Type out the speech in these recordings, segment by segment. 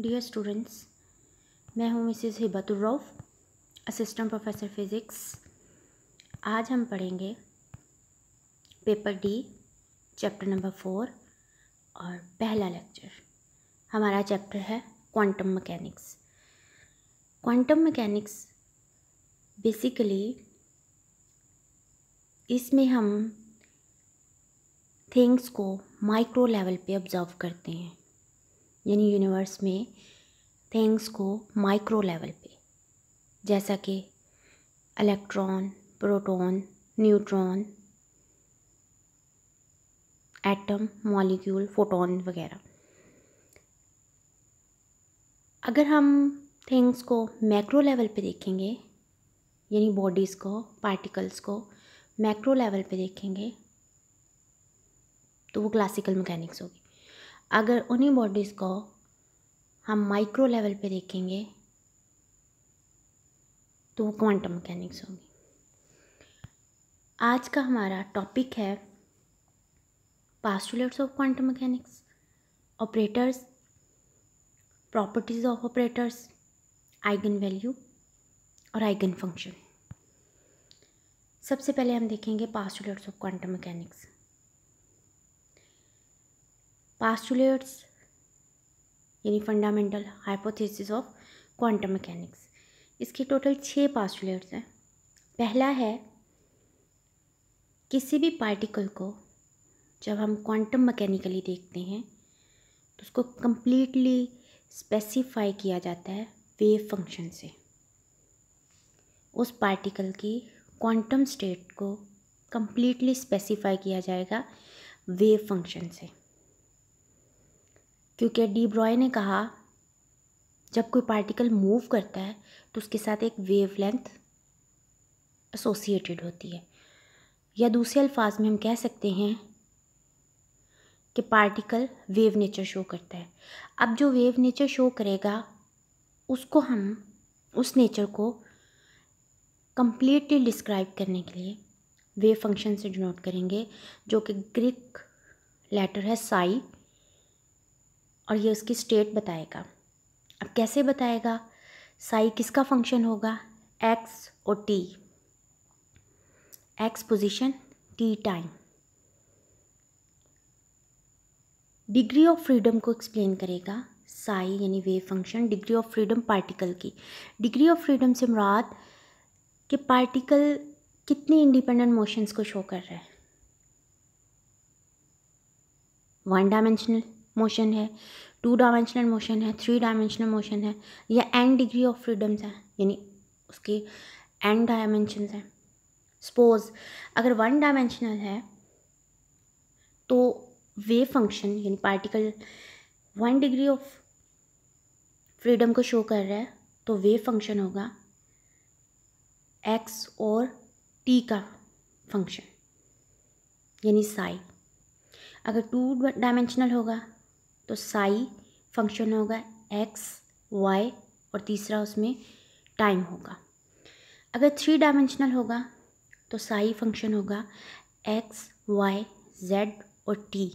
dear students मैं हूं Mrs Hibaturrauf assistant professor physics आज हम पढ़ेंगे paper D chapter number four और पहला लेक्चर हमारा चैप्टर है quantum mechanics quantum mechanics basically इसमें हम थिंग्स को माइक्रो लेवल पे ऑब्ज़र्व करते हैं यानी यूनिवर्स में थिंग्स को माइक्रो लेवल पे जैसा कि electron proton, neutron atom molecule photon वगैरह अगर हम थिंग्स को मैक्रो लेवल पे देखेंगे यानी बॉडीज़ को पार्टिकल्स को मैक्रो लेवल पे देखेंगे तो वो क्लासिकल मैकेनिक्स होगी अगर उन्हीं बॉडीज़ को हम माइक्रो लेवल पे देखेंगे तो वो क्वांटम मैकेनिक्स होगी आज का हमारा टॉपिक है postulates of quantum mechanics operators properties of operators eigen value और आइगन फंक्शन सबसे पहले हम देखेंगे postulates of quantum mechanics postulates यानी fundamental hypothesis of quantum mechanics इसके टोटल छः पास्टुलेट्स हैं पहला है किसी भी पार्टिकल को जब हम क्वांटम मैकेनिकली देखते हैं तो उसको कम्प्लीटली स्पेसिफाई किया जाता है वेव फंक्शन से उस पार्टिकल की क्वांटम स्टेट को कम्प्लीटली स्पेसिफाई किया जाएगा वेव फंक्शन से क्योंकि डी ब्रॉय ने कहा जब कोई पार्टिकल मूव करता है तो उसके साथ एक वेवलेंथ एसोसिएटेड होती है या दूसरे अल्फाज में हम कह सकते हैं कि पार्टिकल वेव नेचर शो करता है अब जो वेव नेचर शो करेगा उसको हम उस नेचर को कम्प्लीटली डिस्क्राइब करने के लिए वेव फंक्शन से डिनोट करेंगे जो कि ग्रीक लेटर है साई और ये उसकी स्टेट बताएगा अब कैसे बताएगा साई किसका फंक्शन होगा एक्स और T X position T time degree of freedom को एक्सप्लेन करेगा साई यानी wave function degree of freedom particle की डिग्री ऑफ फ्रीडम से मुराद कि पार्टिकल कितने इंडिपेंडेंट मोशंस को शो कर रहा है वन डायमेंशनल मोशन है टू डायमेंशनल मोशन है थ्री डायमेंशनल मोशन है या एन डिग्री ऑफ फ्रीडम्स हैं यानी उसके एन डायमेंशन हैं सपोज अगर वन डायमेंशनल है तो वे फंक्शन यानी particle one degree of freedom को शो कर रहा है तो वे फंक्शन होगा एक्स और टी का फंक्शन यानी साई अगर टू डायमेंशनल होगा तो साई फंक्शन होगा एक्स वाई और तीसरा उसमें टाइम होगा अगर थ्री डायमेंशनल होगा तो साई फंक्शन होगा एक्स वाई जेड और टी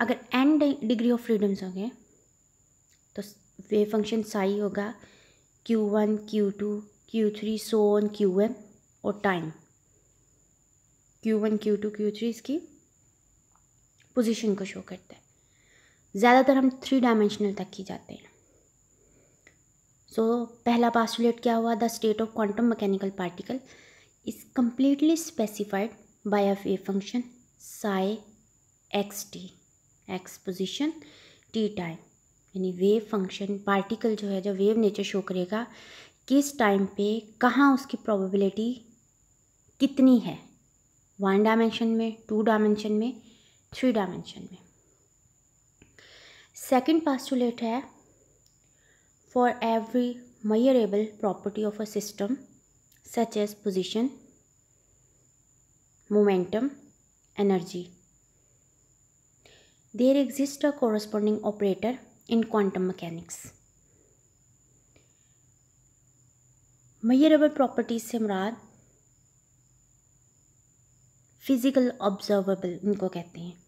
अगर एन डिग्री ऑफ फ्रीडम्स होंगे तो वे फंक्शन साई होगा Q one Q two Q three so on Q N और time Q one Q two Q three इसकी पोजीशन को show करता है ज़्यादातर हम थ्री डायमेंशनल तक ही जाते हैं सो so, पहला पास्टुलेट क्या हुआ the state of quantum mechanical particle is completely specified by a wave function psi X T X position T time यानी वेव फंक्शन पार्टिकल जो है जो वेव नेचर शो करेगा किस टाइम पे कहाँ उसकी प्रोबेबिलिटी कितनी है वन डायमेंशन में टू डायमेंशन में थ्री डायमेंशन में सेकेंड पास्टूलेट है for every measurable property of a system such as position momentum energy there exist a corresponding operator in quantum mechanics measurable properties से मुराद physical observable इनको कहते हैं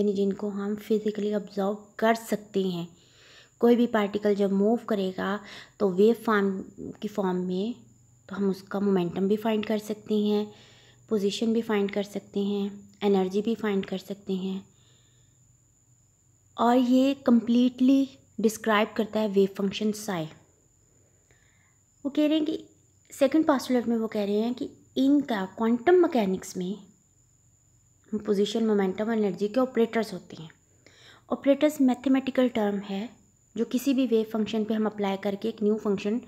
यानी जिनको हम फिज़िकली ऑब्ज़र्व कर सकते हैं कोई भी पार्टिकल जब मूव करेगा तो वेव फॉर्म की फॉर्म में तो हम उसका मोमेंटम भी फाइंड कर सकते हैं पोजीशन भी फाइंड कर सकते हैं एनर्जी भी फाइंड कर सकते हैं और ये कम्प्लीटली डिस्क्राइब करता है वेव फंक्शन साय वो कह रहे हैं कि सेकंड पास्टुलेट में वो कह रहे हैं कि इनका क्वांटम मैकेनिक्स में पोजिशन मोमेंटम और एनर्जी के ऑपरेटर्स होते हैं ऑपरेटर्स मैथमेटिकल टर्म है जो किसी भी वेव फंक्शन पे हम अप्लाई करके एक न्यू फंक्शन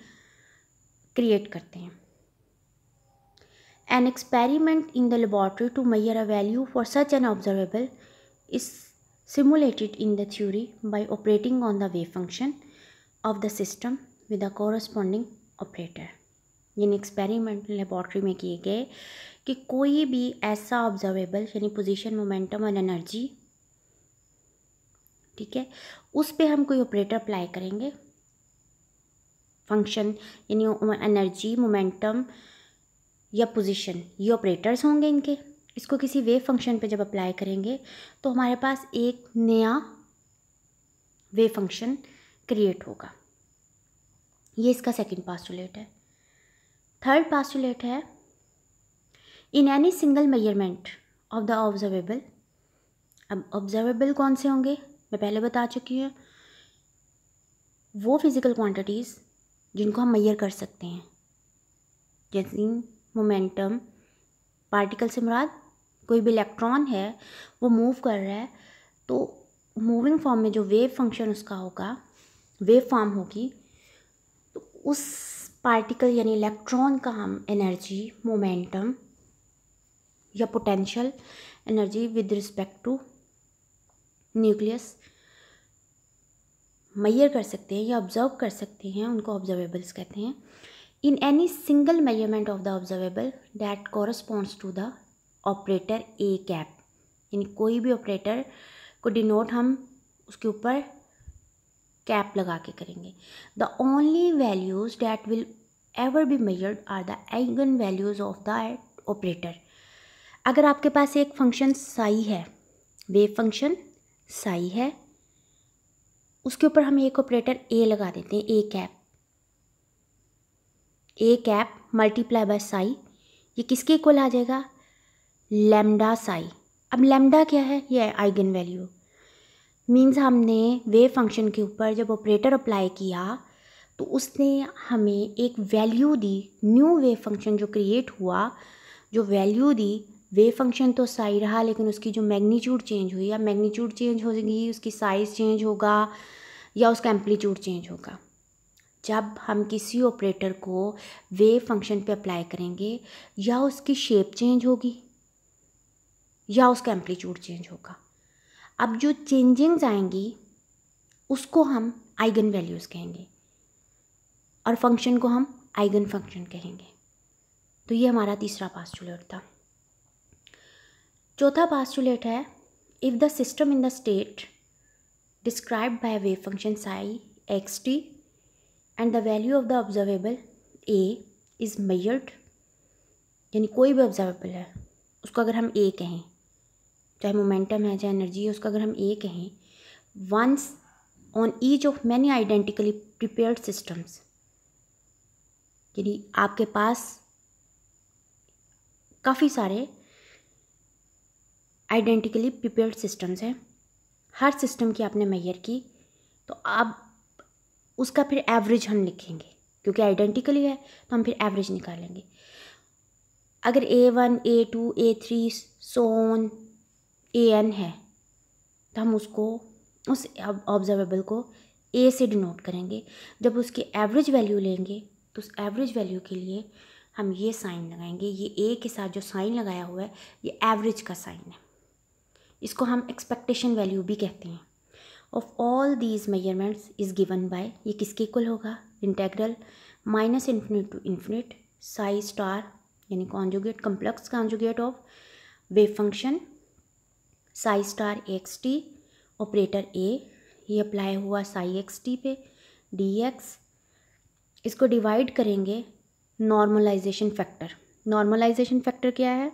क्रिएट करते हैं an experiment in the laboratory to measure a value for such an observable is simulated in the theory by operating on the wave function of the system with the corresponding operator यानी experimental laboratory में किए गए कि कोई भी ऐसा observable यानी position momentum और एनर्जी ठीक है उस पर हम कोई ऑपरेटर अप्लाई करेंगे फंक्शन यानी एनर्जी मोमेंटम या पोजीशन ये ऑपरेटर्स होंगे इनके इसको किसी वेव फंक्शन पे जब अप्लाई करेंगे तो हमारे पास एक नया वेव फंक्शन क्रिएट होगा ये इसका सेकंड पास रिलेट है थर्ड postulate है in any single measurement of the observable अब ऑब्जर्वेबल कौन से होंगे मैं पहले बता चुकी हूँ वो फिज़िकल क्वांटिटीज़ जिनको हम मैयर कर सकते हैं जैसे मोमेंटम पार्टिकल से मुराद कोई भी इलेक्ट्रॉन है वो मूव कर रहा है तो मूविंग फॉर्म में जो वेव फंक्शन उसका होगा वेव फॉर्म होगी तो उस पार्टिकल यानी इलेक्ट्रॉन का हम एनर्जी मोमेंटम या potential energy with respect to nucleus measure कर सकते हैं या ऑब्जर्व कर सकते हैं उनको ऑब्जर्वेबल्स कहते हैं in any single measurement of the observable that corresponds to the operator A cap यानी कोई भी ऑपरेटर को डिनोट हम उसके ऊपर कैप लगा के करेंगे the only values that will ever be measured are the eigen values of the operator अगर आपके पास एक फंक्शन साई है वेव फंक्शन साई है उसके ऊपर हम एक ऑपरेटर ए लगा देते हैं A cap A cap multiply by psi ये किसके इक्वल आ जाएगा लेमडा साई अब लेमडा क्या है ये आइगन वैल्यू मीन्स हमने वेव फंक्शन के ऊपर जब ऑपरेटर अप्लाई किया तो उसने हमें एक वैल्यू दी न्यू वेव फंक्शन जो क्रिएट हुआ जो वैल्यू दी वेव फंक्शन तो सही रहा लेकिन उसकी जो मैग्नीट्यूड चेंज हुई या मैग्नीट्यूड चेंज होगी उसकी साइज़ चेंज होगा या उसका एम्पलीट्यूड चेंज होगा जब हम किसी ऑपरेटर को वेव फंक्शन पे अप्लाई करेंगे या उसकी शेप चेंज होगी या उसका एम्पलीट्यूड चेंज होगा अब जो चेंजिंग्स आएंगी उसको हम आइगन वैल्यूज़ कहेंगे और फंक्शन को हम आइगन फंक्शन कहेंगे तो ये हमारा तीसरा पास्टुलेट था चौथा पास्टुलेट है if the system in the state describe by wave function psi X T and the value of the observable A is measured यानी कोई भी ऑब्जर्वेबल है उसको अगर हम ए कहें चाहे मोमेंटम है चाहे एनर्जी है उसका अगर हम ए कहें once on each of many identically prepared systems यानी आपके पास काफ़ी सारे आइडेंटिकली प्रिपेयर्ड सिस्टम्स हैं हर सिस्टम की आपने मैयर की तो आप उसका फिर एवरेज हम लिखेंगे क्योंकि आइडेंटिकली है तो हम फिर एवरेज निकालेंगे अगर A one A two A three so on A N है तो हम उसको उस ऑब्जर्वेबल को ए से डिनोट करेंगे जब उसकी एवरेज वैल्यू लेंगे तो उस एवरेज वैल्यू के लिए हम ये साइन लगाएंगे ये ए के साथ जो साइन लगाया हुआ है ये एवरेज का साइन है इसको हम एक्सपेक्टेशन वैल्यू भी कहते हैं of all these measurements is given by ये किसके इक्वल होगा integral minus infinite to infinite psi star यानी conjugate complex conjugate of wave function psi star X T operator A ये अप्लाई हुआ साई एक्स टी पे D X इसको divide करेंगे normalization factor normalization factor क्या है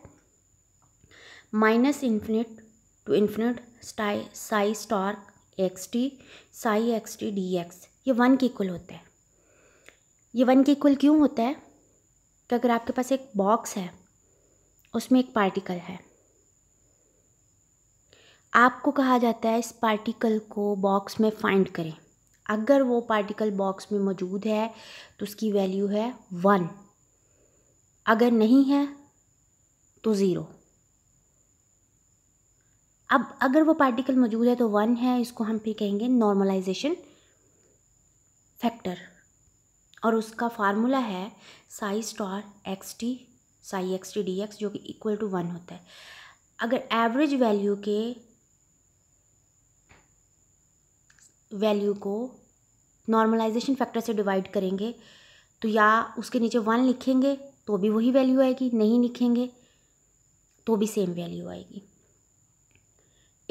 minus infinite to infinite स्टाई psi star X T psi X T D X ये one के इक्वल होता है ये वन के इक्वल क्यों होता है कि अगर आपके पास एक बॉक्स है उसमें एक पार्टिकल है आपको कहा जाता है इस पार्टिकल को बॉक्स में फाइंड करें अगर वो पार्टिकल बॉक्स में मौजूद है तो उसकी वैल्यू है वन अगर नहीं है तो ज़ीरो अब अगर वो पार्टिकल मौजूद है तो वन है इसको हम फिर कहेंगे नॉर्मलाइजेशन फैक्टर और उसका फार्मूला है psi star X T psi X T D X जो कि इक्वल टू वन होता है अगर एवरेज वैल्यू के वैल्यू को नॉर्मलाइजेशन फैक्टर से डिवाइड करेंगे तो या उसके नीचे वन लिखेंगे तो भी वही वैल्यू आएगी नहीं लिखेंगे तो भी सेम वैल्यू आएगी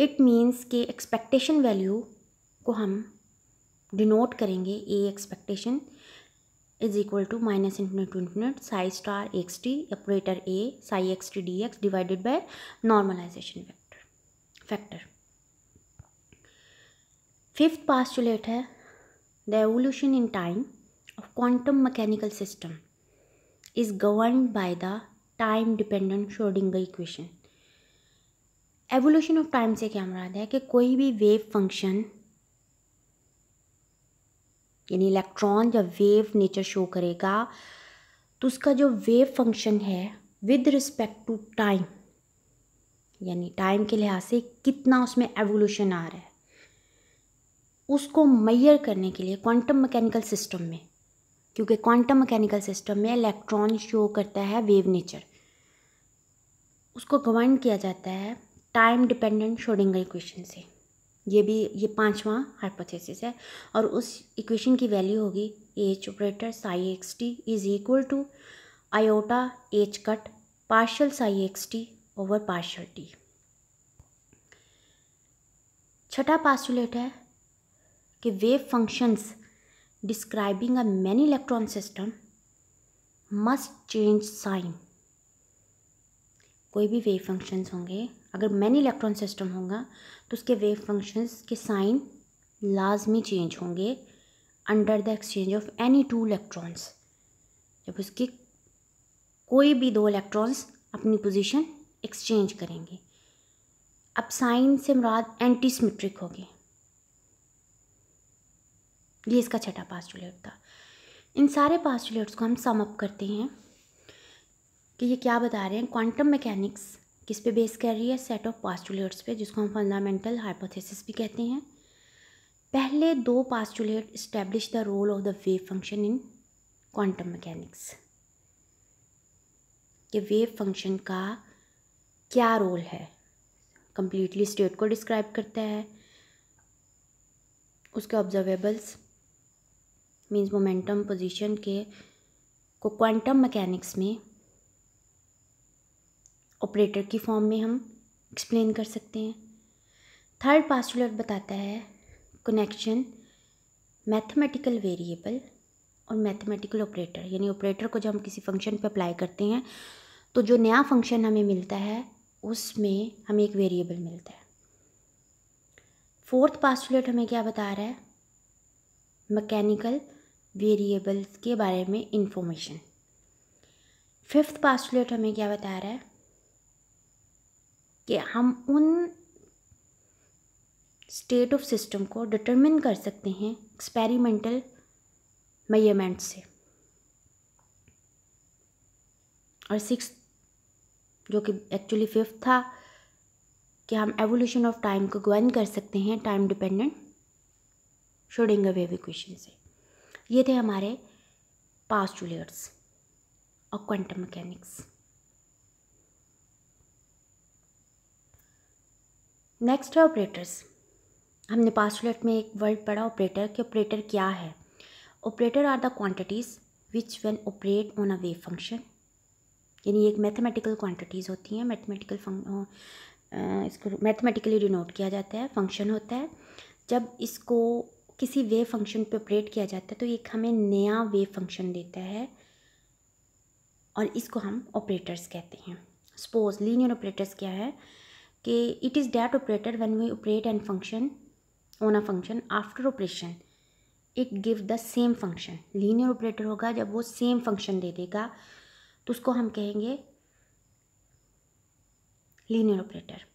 इट मीन्स के एक्सपेक्टेशन वैल्यू को हम डिनोट करेंगे A expectation is equal to minus infinite to infinite psi star X T operator A psi X T D X divided by normalization factor factor fifth postulate है the evolution in time of quantum mechanical system is govern by the time dependent शोडिंग equation evolution of time से क्या मुराद है कि कोई भी wave function यानी इलेक्ट्रॉन या वेव नेचर शो करेगा तो उसका जो वेव फंक्शन है विद रिस्पेक्ट टू टाइम यानी टाइम के लिहाज से कितना उसमें एवोल्यूशन आ रहा है उसको मैयर करने के लिए क्वांटम मैकेनिकल सिस्टम में क्योंकि क्वांटम मैकेनिकल सिस्टम में इलेक्ट्रॉन शो करता है वेव नेचर उसको गवर्न किया जाता है टाइम डिपेंडेंट शोडिंगर इक्वेशन से ये भी ये पांचवा हाइपोथेसिस है और उस इक्वेशन की वैल्यू होगी H operator psi X T is equal to iota H cut partial psi X T over partial T छठा पास्टुलेट है कि wave functions describing a many electron system must change sign कोई भी wave functions होंगे अगर many electron system होगा तो उसके वेव फंक्शंस के साइन लाजमी चेंज होंगे under the exchange of any two electrons जब उसके कोई भी दो इलेक्ट्रॉन्स अपनी पोजीशन एक्सचेंज करेंगे अब साइन से मुराद एंटी सिमेट्रिक होगी ये इसका छठा पास्टुलेट था इन सारे पास्टुलेट्स को हम सम अप करते हैं कि ये क्या बता रहे हैं क्वांटम मैकेनिक्स किस पे बेस कर रही है सेट ऑफ पास्टुलेट्स पे जिसको हम फंडामेंटल हाइपोथेसिस भी कहते हैं पहले दो postulate establish the role of the wave function in quantum mechanics कि वेव फंक्शन का क्या रोल है कंप्लीटली स्टेट को डिस्क्राइब करता है उसके ऑब्जर्वेबल्स मीन्स मोमेंटम पोजिशन के को क्वांटम मैकेनिक्स में ऑपरेटर की फॉर्म में हम एक्सप्लेन कर सकते हैं थर्ड पास्टुलेट बताता है कनेक्शन मैथमेटिकल वेरिएबल और मैथमेटिकल ऑपरेटर यानी ऑपरेटर को जब हम किसी फंक्शन पे अप्लाई करते हैं तो जो नया फंक्शन हमें मिलता है उसमें हमें एक वेरिएबल मिलता है फोर्थ पास्टुलेट हमें क्या बता रहा है मैकेनिकल वेरिएबल्स के बारे में इंफॉर्मेशन फिफ्थ पास्टुलेट हमें क्या बता रहा है कि हम उन स्टेट ऑफ सिस्टम को डिटरमिन कर सकते हैं एक्सपेरिमेंटल मेयरमेंट से और सिक्स जो कि एक्चुअली फिफ्थ था कि हम एवोल्यूशन ऑफ टाइम को गवर्न कर सकते हैं टाइम डिपेंडेंट शोडिंग अवे इक्वेशन से ये थे हमारे पास्टुलेट्स और क्वांटम मैकेनिक्स नेक्स्ट है ऑपरेटर्स हमने पास्टुलेट में एक वर्ड पढ़ा ऑपरेटर कि ऑपरेटर क्या है operator are the quantities which when operate on a wave function यानी एक मैथमेटिकल क्वांटिटीज़ होती हैं मैथमेटिकल इसको मैथमेटिकली डिनोट किया जाता है फंक्शन होता है जब इसको किसी वेव फंक्शन पे ऑपरेट किया जाता है तो एक हमें नया वेव फंक्शन देता है और इसको हम ऑपरेटर्स कहते हैं सपोज लीनियर ऑपरेटर्स क्या है कि it is that operator when we operate and function on a function after operation it give the same function linear operator होगा जब वो सेम फंक्शन दे देगा तो उसको हम कहेंगे लीनियर ऑपरेटर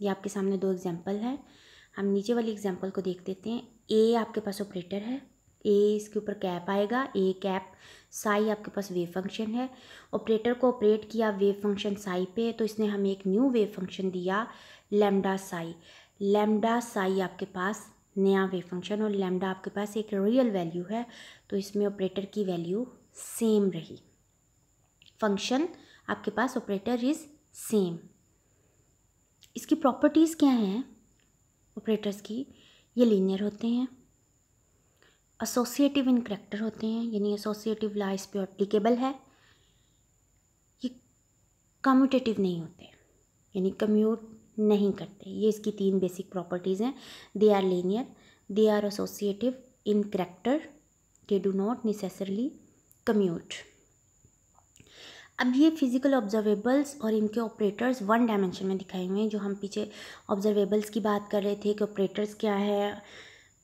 ये आपके सामने दो एग्जाम्पल हैं हम नीचे वाली एग्जाम्पल को देख देते हैं ए आपके पास ऑपरेटर है ए इसके ऊपर कैप आएगा ए कैप साई आपके पास वेव फंक्शन है ऑपरेटर को ऑपरेट किया वेव फंक्शन साई पे तो इसने हमें एक न्यू वेव फंक्शन दिया लेमडा साई लेमडा साई आपके पास नया वेव फंक्शन और लेमडा आपके पास एक रियल वैल्यू है तो इसमें ऑपरेटर की वैल्यू सेम रही फंक्शन आपके पास ऑपरेटर इज़ सेम इसकी प्रॉपर्टीज़ क्या हैं ऑपरेटर्स की ये लीनियर होते हैं एसोसिएटिव इन करेक्टर होते हैं यानी एसोसिएटिव ला इस पर एप्लीकेबल है ये कम्यूटेटिव नहीं होते यानी कम्यूट नहीं करते ये इसकी तीन बेसिक प्रॉपर्टीज़ हैं they are linear they are associative in character they do not necessarily commute अब ये फिज़िकल ऑब्जर्वेबल्स और इनके ऑपरेटर्स वन डायमेंशन में दिखाए हुए हैं जो हम पीछे ऑब्जर्वेबल्स की बात कर रहे थे कि ऑपरेटर्स क्या है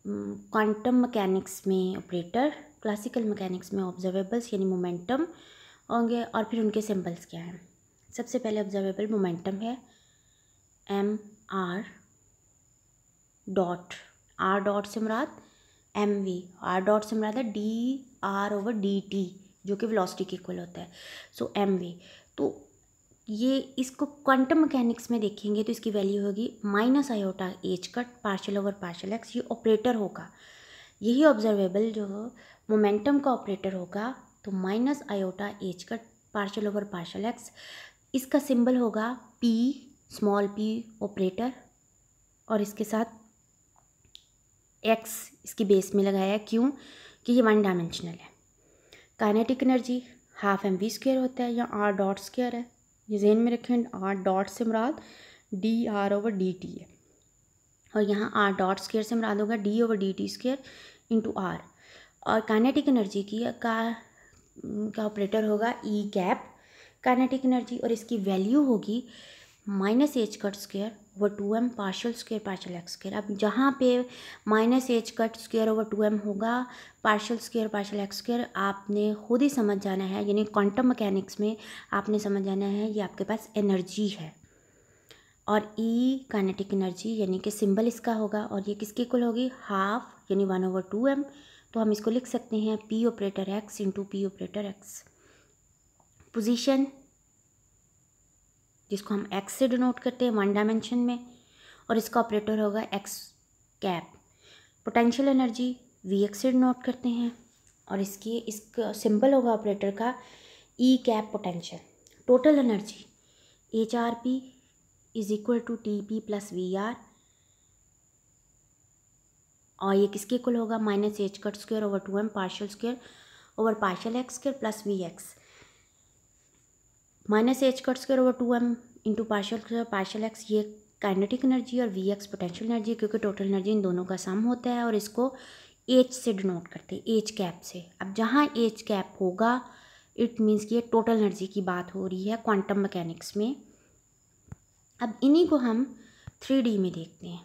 क्वांटम hmm, मैकेनिक्स में ऑपरेटर क्लासिकल मैकेनिक्स में ऑब्जर्वेबल्स यानी मोमेंटम होंगे और फिर उनके सिंबल्स क्या हैं सबसे पहले ऑब्जर्वेबल मोमेंटम है M R dot R dot से मुराद एम वी आर डॉट से मुराद है D R over D T जो कि वेलोसिटी के इक्वल होता है सो एम वी तो ये इसको क्वांटम मैकेनिक्स में देखेंगे तो इसकी वैल्यू होगी minus iota H cut partial over partial X ये ऑपरेटर होगा यही ऑब्जर्वेबल जो मोमेंटम का ऑपरेटर होगा तो minus iota H cut partial over partial X इसका सिंबल होगा पी स्मॉल पी ऑपरेटर और इसके साथ एक्स इसकी बेस में लगाया क्यों कि ये वन डायमेंशनल है kinetic energy half M V square होता है या आर डॉट स्केयर है ये जहन में रखें आर डॉट से मुराद D R over D T है और यहाँ आर डॉट स्केयर से मुराद होगा D over D T square into R और काइनेटिक एनर्जी की का का ऑपरेटर होगा ई कैप काइनेटिक एनर्जी और इसकी वैल्यू होगी minus H cut square over two M partial square partial X square अब जहाँ पे minus H cut square over two M होगा partial square partial X square आपने खुद ही समझ जाना है यानी क्वांटम मैकेनिक्स में आपने समझ जाना है ये आपके पास एनर्जी है और ई काइनेटिक एनर्जी यानी कि सिंबल इसका होगा और ये किसके कुल होगी हाफ यानी वन ओवर टू एम तो हम इसको लिख सकते हैं P operator X into P operator X position जिसको हम x से डिनोट करते हैं वन डायमेंशन में और इसका ऑपरेटर होगा X cap potential energy V X से डिनोट करते हैं और इसकी इसका सिंबल होगा ऑपरेटर का E cap potential total energy H R P is equal to T P plus V R और ये किसके इक्वल होगा minus H cut square over two M partial square over partial X square plus V X minus H cut square over two M into partial square partial X ये kinetic energy और V X potential energy क्योंकि total energy इन दोनों का सम होता है और इसको एच से डिनोट करते हैं एच कैप से अब जहाँ एच कैप होगा इट मीन्स कि ये टोटल एनर्जी की बात हो रही है क्वांटम मैकेनिक्स में अब इन्हीं को हम थ्री डी में देखते हैं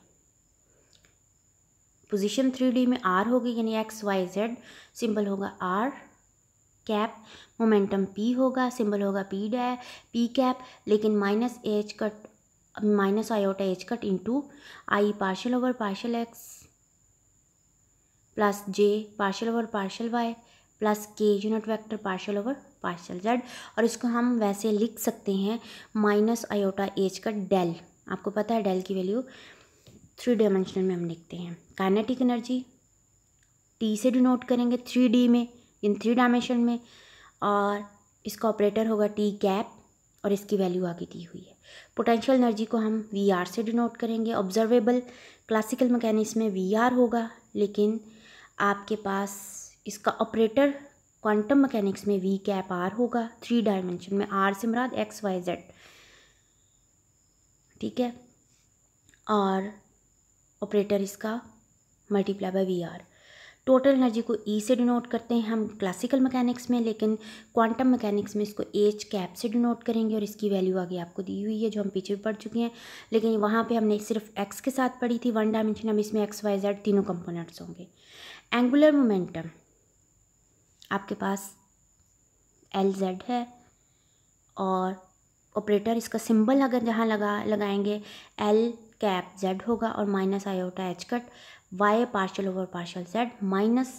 पोजिशन थ्री डी में आर होगी यानी एक्स वाई जेड सिंपल होगा आर कैप मोमेंटम पी होगा सिंबल होगा पी डै पी कैप लेकिन minus A H cut minus iota H cut into I partial over partial X plus J partial over partial Y plus K unit vector partial over partial Z और इसको हम वैसे लिख सकते हैं minus iota H का del आपको पता है डेल की वैल्यू थ्री डायमेंशनल में हम लिखते हैं काइनेटिक एनर्जी टी से डिनोट करेंगे थ्री डी में इन थ्री डायमेंशन में और इसका ऑपरेटर होगा टी कैप और इसकी वैल्यू आगे दी हुई है पोटेंशियल एनर्जी को हम वी आर से डिनोट करेंगे ऑब्जर्वेबल क्लासिकल मैकेनिक्स में वी आर होगा लेकिन आपके पास इसका ऑपरेटर क्वांटम मैकेनिक्स में वी कैप आर होगा थ्री डायमेंशन में आर से मराद एक्स वाई जेड ठीक है और ऑपरेटर इसका multiply by V R total energy को ई e से डिनोट करते हैं हम क्लासिकल मैकेनिक्स में लेकिन क्वांटम मैकेनिक्स में इसको एच कैप से डिनोट करेंगे और इसकी वैल्यू आगे आपको दी हुई है जो हम पीछे पढ़ चुके हैं लेकिन वहाँ पे हमने सिर्फ एक्स के साथ पढ़ी थी वन डायमेंशन हम इसमें एक्स वाई जेड तीनों कंपोनेंट्स होंगे एंगुलर मोमेंटम आपके पास एल जेड है और ऑपरेटर इसका सिंबल अगर जहाँ लगा लगाएंगे एल कैप जेड होगा और minus iota H cut Y partial over partial Z minus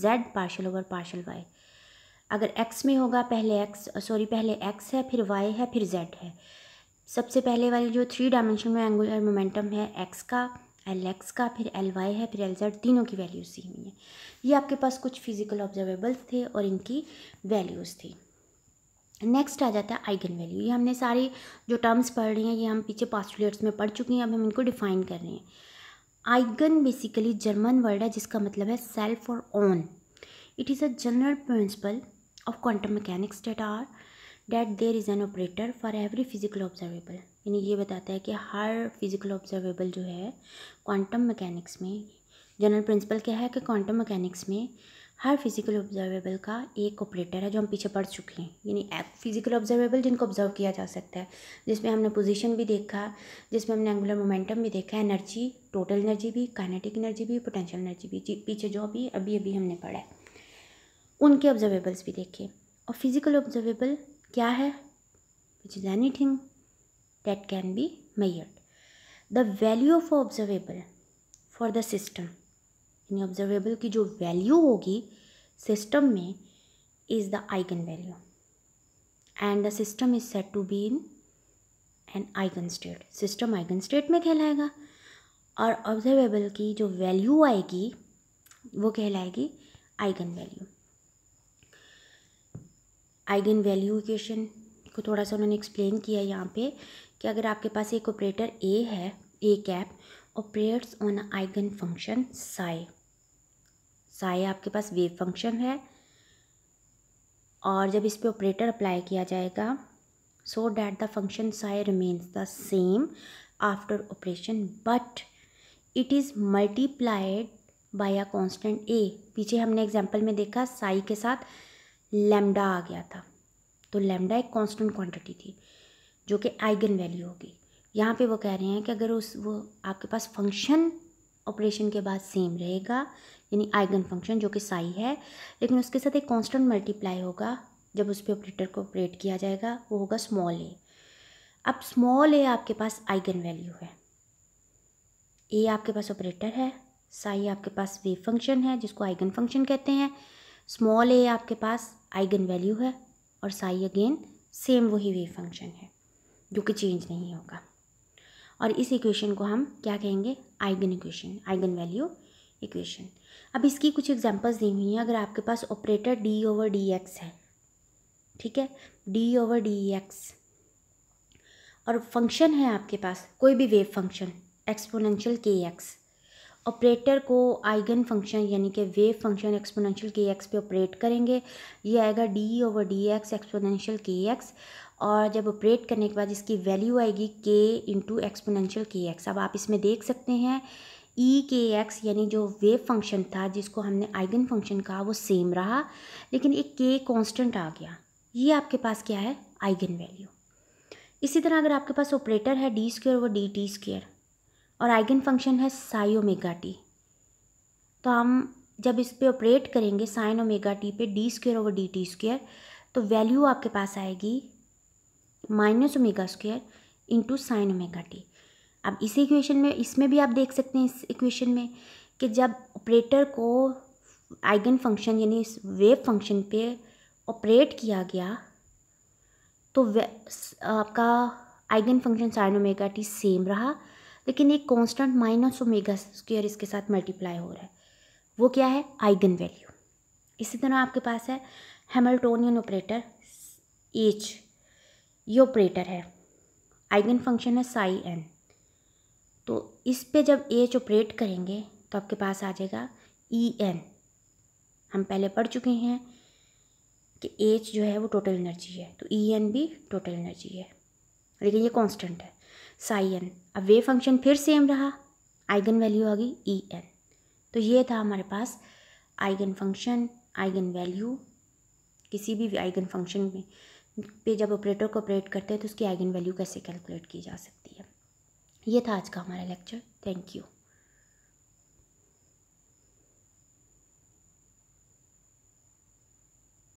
Z partial over partial Y अगर एक्स में होगा पहले एक्स सॉरी पहले एक्स है फिर वाई है फिर जेड है सबसे पहले वाली जो थ्री डायमेंशन में एंगुलर मोमेंटम है एक्स का एल एक्स का फिर एल वाई है फिर एल जेड तीनों की वैल्यूज सी हुई है ये आपके पास कुछ फिजिकल ऑब्जर्वेबल्स थे और इनकी वैल्यूज़ थी नेक्स्ट आ जाता है आइगन वैल्यू ये हमने सारी जो टर्म्स पढ़ रही हैं ये हम पीछे पास्टुलेट्स में पढ़ चुकी हैं अब हम इनको डिफाइन कर रहे हैं आइगन बेसिकली जर्मन वर्ड है जिसका मतलब है सेल्फ और own it is a general principle of quantum mechanics that are that there is an operator for every physical observable यानी ये बताता है कि हर फिजिकल ऑब्जर्वेबल जो है क्वांटम मैकेनिक्स में जनरल प्रिंसिपल क्या है कि क्वांटम मैकेनिक्स में हर फिजिकल ऑब्जर्वेबल का एक ऑपरेटर है जो हम पीछे पढ़ चुके हैं यानी फिजिकल ऑब्जर्वेबल जिनको ऑब्जर्व किया जा सकता है जिसमें हमने पोजीशन भी देखा जिसमें हमने एंगुलर मोमेंटम भी देखा एनर्जी टोटल एनर्जी भी काइनेटिक एनर्जी भी पोटेंशियल एनर्जी भी पीछे जो अभी अभी अभी हमने पढ़ा है उनके ऑब्जर्वेबल्स भी देखे और फिजिकल ऑब्जर्वेबल क्या है which is any thing that can be measured the value of observable for the system यानी ऑब्जर्वेबल की जो वैल्यू होगी सिस्टम में is the eigen value and the system is set to be in an eigen state system eigen state में कहलाएगा और observable की जो वैल्यू आएगी वो कहलाएगी eigen value eigen value equation को थोड़ा सा उन्होंने एक्सप्लेन किया यहाँ पे कि अगर आपके पास एक ऑपरेटर ए है A cap operates on eigen function psi साया आपके पास वेव फंक्शन है और जब इस पर ऑपरेटर अप्लाई किया जाएगा so that the function psi remains the same after operation but it is multiplied by a constant A पीछे हमने एग्जांपल में देखा साई के साथ लेमडा आ गया था तो लेमडा एक कांस्टेंट क्वांटिटी थी जो कि आइगन वैल्यू होगी यहाँ पे वो कह रहे हैं कि अगर उस वो आपके पास फंक्शन ऑपरेशन के बाद सेम रहेगा यानी आइगन फंक्शन जो कि साई है लेकिन उसके साथ एक कांस्टेंट मल्टीप्लाई होगा जब उस पर ऑपरेटर को ऑपरेट किया जाएगा वो होगा स्मॉल ए अब स्मॉल ए आपके पास आइगन वैल्यू है ए आपके पास ऑपरेटर है साई आपके पास वेव फंक्शन है जिसको आइगन फंक्शन कहते हैं स्मॉल ए आपके पास आइगन वैल्यू है और साई अगेन सेम वही वेव फंक्शन है जो कि चेंज नहीं होगा और इस इक्वेशन को हम क्या कहेंगे eigen equation eigen value equation अब इसकी कुछ एग्जांपल्स दी हुई हैं अगर आपके पास operator D over D X है ठीक है डी ओवर डी एक्स और फंक्शन है आपके पास कोई भी wave function exponential K X operator को आइगन फंक्शन यानी कि wave function exponential K X पे ऑपरेट करेंगे ये आएगा D over D X exponential K X और जब ऑपरेट करने के बाद इसकी वैल्यू आएगी के इंटू एक्सपोनेंशियल के एक्स अब आप इसमें देख सकते हैं ई के एक्स यानी जो वेव फंक्शन था जिसको हमने आइगन फंक्शन कहा वो सेम रहा लेकिन एक के कॉन्स्टेंट आ गया ये आपके पास क्या है आइगन वैल्यू इसी तरह अगर आपके पास ऑपरेटर है डी स्क्र व डी टी स्क्र और आइगन फंक्शन है साई ओमेगा टी तो हम जब इस पर ऑपरेट करेंगे साइन ओमेगा टी पे d square over D t square तो वैल्यू आपके पास आएगी minus omega square into sine omega t अब इसी इक्वेशन में इसमें भी आप देख सकते हैं इस इक्वेशन में कि जब ऑपरेटर को आइगन फंक्शन यानी इस वेव फंक्शन पे ऑपरेट किया गया तो आपका eigen function sine omega t same रहा लेकिन एक कांस्टेंट माइनस ओमेगा स्क्वेयर इसके साथ मल्टीप्लाई हो रहा है वो क्या है आइगन वैल्यू इसी तरह आपके पास है हेमल्टोनियन ऑपरेटर एच ये ऑपरेटर है आइगन फंक्शन है साई एन तो इस पे जब एच ऑपरेट करेंगे तो आपके पास आ जाएगा ई एन हम पहले पढ़ चुके हैं कि एच जो है वो टोटल एनर्जी है तो ई एन भी टोटल एनर्जी है लेकिन ये कांस्टेंट है साई एन अब वे फंक्शन फिर सेम रहा आइगन वैल्यू आ गई ई एन तो ये था हमारे पास आइगन फंक्शन आइगन वैल्यू किसी भी आइगन फंक्शन में पे जब ऑपरेटर को ऑपरेट करते हैं तो उसकी आइगन वैल्यू कैसे कैलकुलेट की जा सकती है ये था आज का हमारा लेक्चर थैंक यू